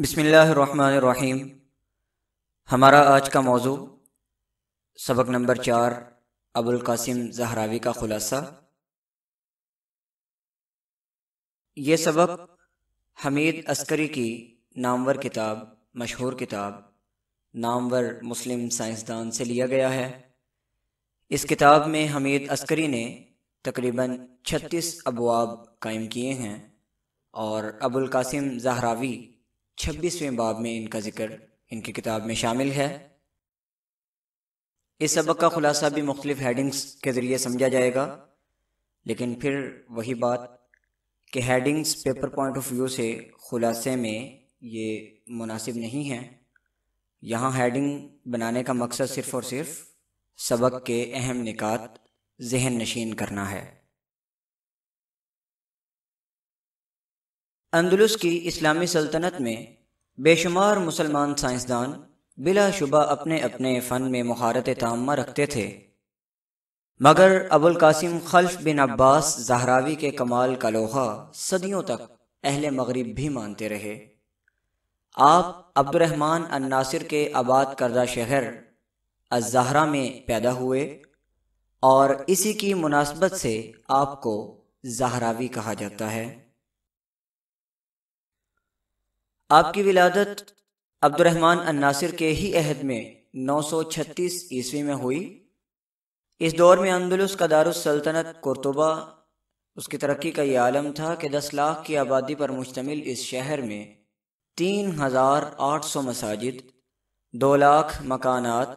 बसमीम हमारा आज का मौजू सबक नंबर चार अबुल कासिम जहरावी का ख़ुलासा ये सबक हमीद अस्करी की नामवर किताब मशहूर किताब नामवर मुस्लिम साइंसदान से लिया गया है इस किताब में हमीद अस्करी ने तकरीबन 36 अबवाब कायम किए हैं और अबुल कासिम जहरावी छब्बीसवें बाब में इनका जिक्र इनकी किताब में शामिल है इस सबक का खुलासा भी मुख्तलिफ हेडिंग्स के ज़रिए समझा जाएगा लेकिन फिर वही बात कि headings paper point of view से खुलासे में ये मुनासिब नहीं है यहाँ हेडिंग बनाने का मकसद सिर्फ़ और सिर्फ सबक के अहम निकात जहन नशीन करना है अंदलुस की इस्लामी सल्तनत में बेशुमार मुसलमान साइंसदान बिलाशुबा अपने अपने फ़न में महारत तामा रखते थे मगर अबुल कासिम खल्फ बिन अब्बास जहरावी के कमाल का लोहा सदियों तक अहल मगरब भी मानते रहे आप अब्दुलरहमान अन्नासिर के आबाद करदा शहर अजहरा में पैदा हुए और इसी की मुनासबत से आपको जहरावी कहा जाता है आपकी विलादत अब्दुलरहमान अन्नासिर के ही अहद में 936 ईस्वी में हुई इस दौर में अंदुलस का दारुसल्तनत कुरतुबा उसकी तरक्की का ये आलम था कि 10 लाख की आबादी पर मुश्तमिल इस शहर में तीन हज़ार आठ सौ मसाजिद दो लाख मकानात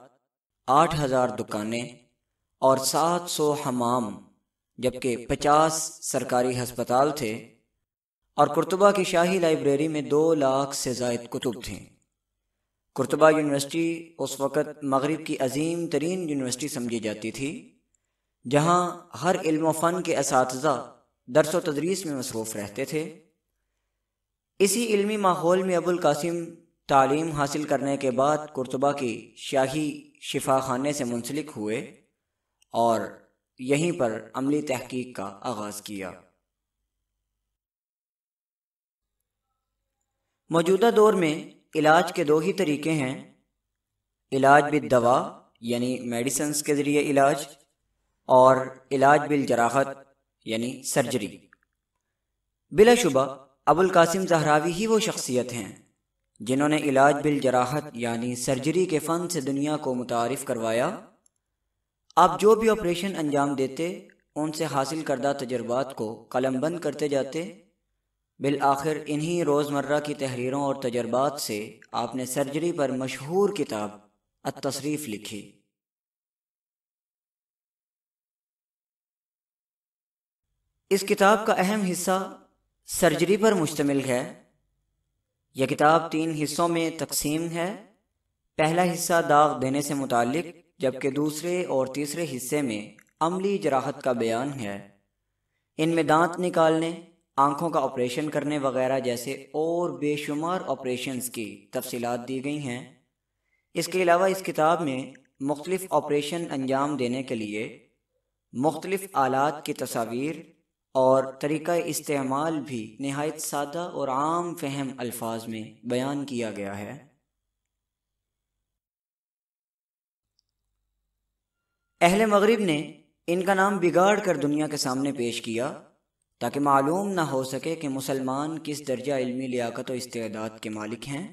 आठ हज़ार दुकानें और सात सौ हमाम जबकि पचास सरकारी हस्पताल थे और कुरतबा की शाही लाइब्रेरी में दो लाख से जायद कुतुब थे कुरतबा यूनिवर्सिटी उस वक़्त मगरब की अजीम तरीन यूनिवर्सिटी समझी जाती थी जहाँ हर इल्म फ़न के इस दरस व तदरीस में मसरूफ़ रहते थे इसी इलमी माहौल में अबुल कासिम तालीम हासिल करने के बाद कुरतबा की शाही शिफा खाने से मुंसलिक हुए और यहीं पर अमली तहकीक का आगाज़ किया मौजूदा दौर में इलाज के दो ही तरीके हैं इलाज बिल दवा यानी मेडिसन के ज़रिए इलाज और इलाज बिल जराहत यानी सर्जरी बिलाशुबा अबुल कासिम जहरावी ही वो शख्सियत हैं जिन्होंने इलाज बिल जराहत यानी सर्जरी के फ़न से दुनिया को मुतारफ़ करवाया आप जो भी ऑपरेशन अंजाम देते उनसे हासिल करदा तजर्बात को कलम बंद करते जाते बिल आखिर इन्हीं रोज़मर्रा की तहरीरों और तजर्बात से आपने सर्जरी पर मशहूर किताब अतरीफ लिखी इस किताब का अहम हिस्सा सर्जरी पर मुश्तमिल है यह किताब तीन हिस्सों में तकसीम है पहला हिस्सा दाग देने से मुतल जबकि दूसरे और तीसरे हिस्से में अमली जराहत का बयान है इनमें दांत निकालने आंखों का ऑपरेशन करने वगैरह जैसे और बेशुमार ऑपरेशंस की तफसीत दी गई हैं इसके अलावा इस किताब में मुख्तलिफ ऑपरेशन अंजाम देने के लिए मुख्तलिफ आलात की तस्वीर और तरीक़ा इस्तेमाल भी नहायत सादा और आम फहम अल्फाज में बयान किया गया है अहल मगरब ने इनका नाम बिगाड़ कर दुनिया के सामने पेश किया ताकि मालूम ना हो सके कि मुसलमान किस दर्जा इलमी लियाकत व इस्तेदाद के मालिक हैं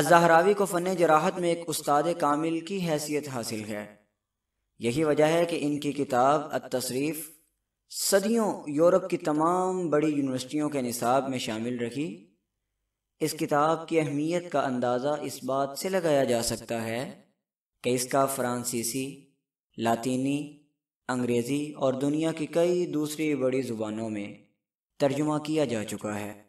अजहरावी को फ़न जराहत में एक उस्ताद कामिल की हैसियत हासिल है यही वजह है कि इनकी किताब तशरीफ़ सदियों यूरोप की तमाम बड़ी यूनिवर्सिटियों के निसाब में शामिल रखी इस किताब की अहमियत का अंदाज़ा इस बात से लगाया जा सकता है कि इसका फ्रांसीसी लातीनी अंग्रेज़ी और दुनिया की कई दूसरी बड़ी ज़ुबानों में तर्जुमा किया जा चुका है